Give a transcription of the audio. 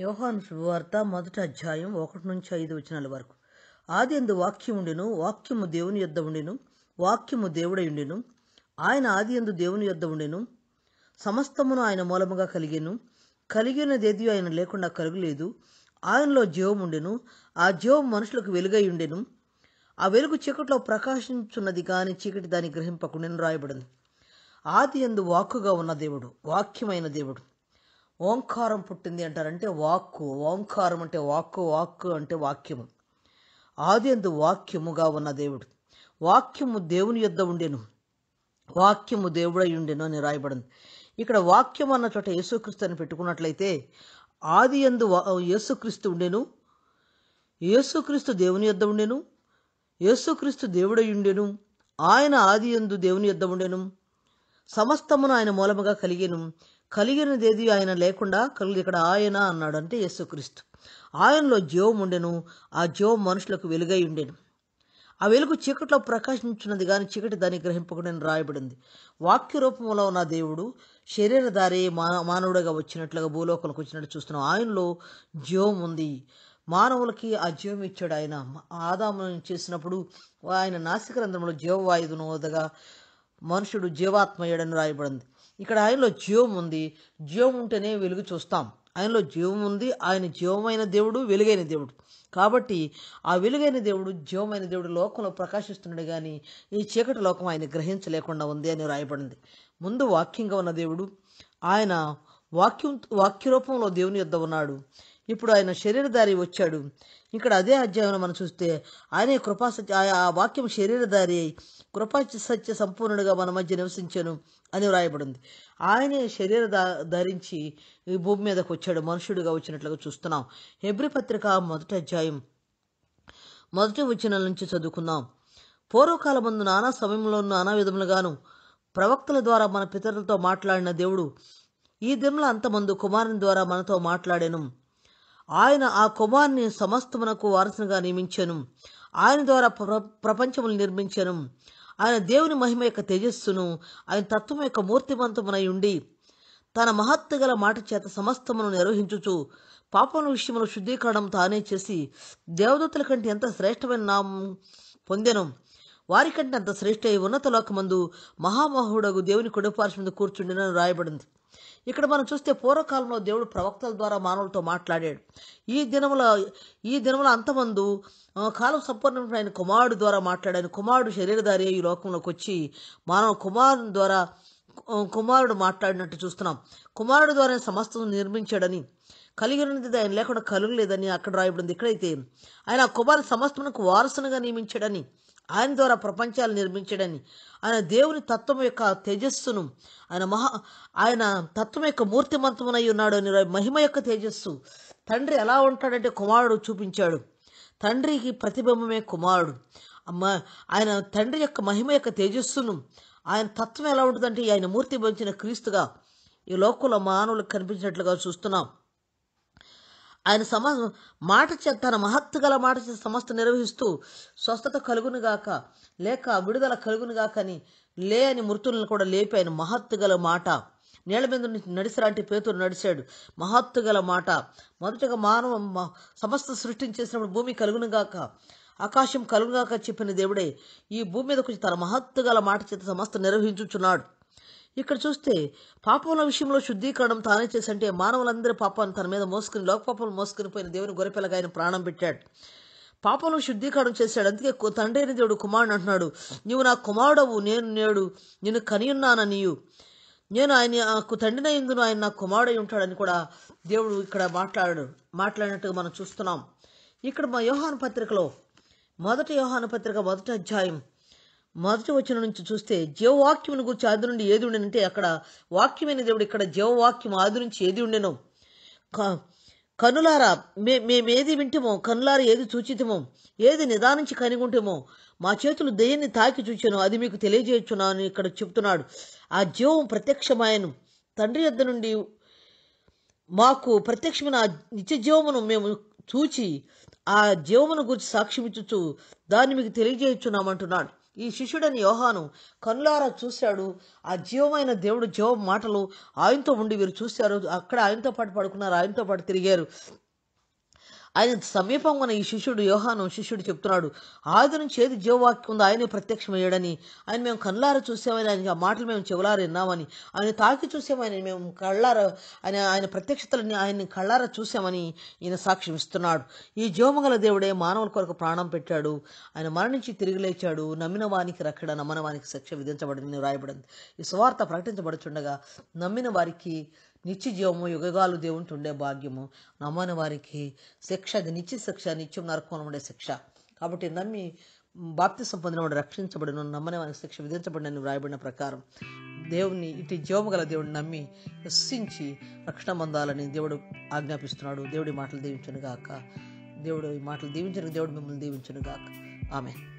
యోహాను శుభవార్త మొదటి అధ్యాయం ఒకటి నుంచి ఐదు వచనాల వరకు ఆది ఎందు వాక్యం ఉండెను వాక్యము దేవుని యొద్ద ఉండెను వాక్యము దేవుడై ఉండెను ఆయన ఆది ఎందు దేవుని యొద్ద ఉండెను సమస్తమును ఆయన మూలముగా కలిగెను కలిగినదేది ఆయన లేకుండా కలుగులేదు ఆయనలో జీవం ఉండెను ఆ జీవం మనుషులకు వెలుగై ఉండెను ఆ వెలుగు చీకట్లో ప్రకాశించున్నది కానీ చీకటి దాన్ని గ్రహింపకుండా రాయబడింది ఆది ఎందు వాక్కుగా ఉన్న దేవుడు వాక్యమైన దేవుడు ఓంకారం పుట్టింది అంటారంటే వాక్కు ఓంకారం అంటే వాక్కు వాక్కు అంటే వాక్యము ఆది అందు వాక్యముగా ఉన్న దేవుడు వాక్యము దేవుని యొద్ద ఉండెను వాక్యము దేవుడై ఉండెను అని రాయబడింది ఇక్కడ వాక్యం అన్న చోట యేసుక్రీస్తు అని పెట్టుకున్నట్లయితే ఆది ఎందు యేసుక్రీస్తు ఉండెను యేసుక్రీస్తు దేవుని యొద్ద ఉండెను యేసుక్రీస్తు దేవుడై ఉండెను ఆయన ఆది ఎందు దేవుని యొద్ద ఉండెను సమస్తమును ఆయన మూలముగా కలిగేను కలిగినదేది ఆయన లేకుండా కలిగి ఇక్కడ ఆయన అన్నాడు అంటే యేసుక్రీస్తు ఆయనలో జీవం ఉండెను ఆ జీవం మనుషులకు వెలుగై ఉండెను ఆ వెలుగు చీకట్లో ప్రకాశించినది కానీ చీకటి దాన్ని గ్రహింపకుండా రాయబడింది వాక్య రూపంలో ఉన్న దేవుడు శరీరధారి మాన మానవుడిగా వచ్చినట్లుగా భూలోకాలకు వచ్చినట్టు చూస్తున్నాం ఆయనలో జీవం ఉంది మానవులకి ఆ జీవం ఇచ్చాడు ఆయన ఆదాము చేసినప్పుడు ఆయన నాసిక రంధ్రంలో జీవవాయువును వదగా మనుషుడు జీవాత్మయ్యాడని రాయబడింది ఇక్కడ ఆయనలో జీవం ఉంది జీవం ఉంటేనే వెలుగు చూస్తాం ఆయనలో జీవం ఉంది ఆయన జీవమైన దేవుడు వెలుగైన దేవుడు కాబట్టి ఆ వెలుగైన దేవుడు జీవమైన దేవుడు లోకంలో ప్రకాశిస్తున్నాడు కానీ ఈ చీకటి లోకం ఆయన గ్రహించలేకుండా ఉంది అని రాయబడింది ముందు వాక్యంగా ఉన్న దేవుడు ఆయన వాక్యం వాక్య రూపంలో దేవుని యుద్ధ ఉన్నాడు ఇప్పుడు ఆయన శరీరధారి వచ్చాడు ఇక్కడ అదే అధ్యాయంలో మనం చూస్తే ఆయనే కృపా సత్య ఆ వాక్యం శరీరధారి అయి కృపా సత్య సంపూర్ణుడుగా మన మధ్య నివసించను అని వ్రాయబడింది ఆయనే శరీర ధరించి ఈ భూమి మీదకు వచ్చాడు మనుషుడుగా వచ్చినట్లుగా చూస్తున్నాం హెబ్రి పత్రిక మొదటి అధ్యాయం మొదటి వచ్చిన నుంచి చదువుకుందాం ముందు నానా సమయంలో నానా విధములుగాను ప్రవక్తల ద్వారా మన పితరులతో మాట్లాడిన దేవుడు ఈ దిమ్ల అంతమందు కుమారుని ద్వారా మనతో మాట్లాడాను ఆయన ఆ కుమార్ని సమస్తమునకు వారసునిగా నియమించను ఆయన ద్వారా ప్ర ప్రపంచములు నిర్మించను ఆయన దేవుని మహిమ యొక్క తేజస్సును ఆయన తత్వం యొక్క మూర్తిమంతమునై ఉండి తన మహత్తు గల మాట చేత సమస్తమును నిర్వహించుచు పాపముల విషయంలో శుద్ధీకరణం తానే చేసి దేవదూతల కంటే ఎంత శ్రేష్టమైన నామం పొందెను వారికంటే అంత శ్రేష్ట ఉన్నత లోకమందు మహామహుడగు దేవుని కొడుపార్శ్వందు కూర్చుండినని రాయబడింది ఇక్కడ మనం చూస్తే పూర్వకాలంలో దేవుడు ప్రవక్తల ద్వారా మానవులతో మాట్లాడాడు ఈ దినముల ఈ దినముల అంతమందు కాలం సంపూర్ణమైన కుమారుడు ద్వారా మాట్లాడాను కుమారుడు శరీరధారి ఈ లోకంలోకి వచ్చి మానవ కుమారుని ద్వారా కుమారుడు మాట్లాడినట్టు చూస్తున్నాం కుమారుడు ద్వారా సమస్తం నిర్మించాడని కలిగి ఉన్నది ఆయన లేకుండా కలుగు లేదని అక్కడ రాయబడింది ఇక్కడైతే ఆయన కుమారు సమస్తమునకు వారసునగా నియమించాడని ఆయన ద్వారా ప్రపంచాలు నిర్మించడని ఆయన దేవుని తత్వం యొక్క తేజస్సును ఆయన మహా ఆయన తత్వం యొక్క మూర్తిమంతమునై ఉన్నాడు అని మహిమ యొక్క తేజస్సు తండ్రి ఎలా ఉంటాడంటే కుమారుడు చూపించాడు తండ్రికి ప్రతిబింబమే కుమారుడు అమ్మ ఆయన తండ్రి యొక్క మహిమ యొక్క తేజస్సును ఆయన తత్వం ఎలా ఉంటుందంటే ఆయన మూర్తి భవించిన క్రీస్తుగా ఈ లోకంలో మానవులకు కనిపించినట్లుగా చూస్తున్నాం ఆయన సమ మాట చే తన మహత్తు గల మాట చేత సమస్త నిర్వహిస్తూ స్వస్థత కలుగును గాక లేక విడుదల కలుగును అని లే అని మృతులను కూడా లేపి ఆయన మహత్తు గల మాట నేల మీద నడిసరాంటి పేతురు నడిచాడు మహత్తు గల మాట మొదటగా మానవ సమస్త సృష్టిని చేసినప్పుడు భూమి గాక ఆకాశం కలుగుగాక చెప్పిన దేవుడే ఈ భూమి మీద కొంచెం తన మహత్తు గల మాట చేత సమస్త నిర్వహించుచున్నాడు ఇక్కడ చూస్తే పాపముల విషయంలో శుద్ధీకరణం తానే చేసంటే మానవులందరి పాపాన్ని తన మీద మోసుకుని లోకపాపం మోసుకుని పోయిన దేవుని గొరపిల్లగా ఆయన ప్రాణం పెట్టాడు పాపను శుద్ధీకరణం చేశాడు అందుకే తండ్రి అయిన దేవుడు కుమారుడు అంటున్నాడు నీవు నా కుమారుడవు నేను నేడు నేను కనియున్నాను నీయు నేను ఆయన తండ్రిన ఎందును ఆయన నా కుమారుడై ఉంటాడని కూడా దేవుడు ఇక్కడ మాట్లాడాడు మాట్లాడినట్టుగా మనం చూస్తున్నాం ఇక్కడ మా యోహాను పత్రికలో మొదటి యోహాను పత్రిక మొదటి అధ్యాయం మొదటి వచ్చిన నుంచి చూస్తే జీవవాక్యమును గురించి ఆది నుండి ఏది ఉండేనంటే అక్కడ వాక్యమైన దేవుడు ఇక్కడ జీవవాక్యం ఆది నుంచి ఏది ఉండేను కనులారా మే మేమేది వింటేమో కనులారా ఏది చూచితమో ఏది నిదానించి కనిగుంటమో మా చేతులు దయ్యాన్ని తాకి చూచాను అది మీకు తెలియజేయచ్చున్నాను ఇక్కడ చెప్తున్నాడు ఆ జీవం ప్రత్యక్షమాయను తండ్రి యొద్ద నుండి మాకు ప్రత్యక్షమైన ఆ నిత్య జీవమును మేము చూచి ఆ జీవమును గురించి సాక్ష్యమిచ్చుచు దాన్ని మీకు తెలియజేయచ్చున్నామంటున్నాడు ఈ శిష్యుడని యోహాను కనులారా చూశాడు ఆ జీవమైన దేవుడు జీవ మాటలు ఆయనతో ఉండి వీరు చూశారు అక్కడ ఆయనతో పాటు పడుకున్నారు ఆయనతో పాటు తిరిగారు ఆయన సమీపం ఉన్న ఈ శిష్యుడు యోహాను శిష్యుడు చెప్తున్నాడు ఆది నుంచి ఏది జీవవాక్యం ఉందో ఆయనే ప్రత్యక్షమయ్యాడని ఆయన మేము కళ్ళార చూసామని ఆయన ఆ మాటలు మేము చెవులార విన్నామని ఆయన తాకి చూసామని మేము కళ్ళార ఆయన ఆయన ప్రత్యక్షతలని ఆయన కళ్ళార చూసామని ఈయన సాక్ష్యం ఇస్తున్నాడు ఈ జీవమంగళ దేవుడే మానవుల కొరకు ప్రాణం పెట్టాడు ఆయన మరణించి తిరిగి లేచాడు నమ్మిన వానికి రక్షణ నమ్మిన వానికి శిక్ష విధించబడింది రాయబడింది ఈ సువార్త ప్రకటించబడుచుండగా నమ్మిన వారికి నిత్య జీవము యుగగాలు దేవునికి ఉండే భాగ్యము నమ్మని వారికి శిక్ష అది నిత్య శిక్ష నిత్యం నరకం ఉండే శిక్ష కాబట్టి నమ్మి బాప్తి సంపొందిన వాడు రక్షించబడిన నమ్మని వారికి శిక్ష విధించబడినని వ్రాయబడిన ప్రకారం దేవుని ఇటు జీవము గల దేవుడిని నమ్మి విశ్వసించి రక్షణ పొందాలని దేవుడు ఆజ్ఞాపిస్తున్నాడు దేవుడి మాటలు దీవించను గాక దేవుడు ఈ మాటలు దీవించను దేవుడు మిమ్మల్ని దీవించను గాక ఆమె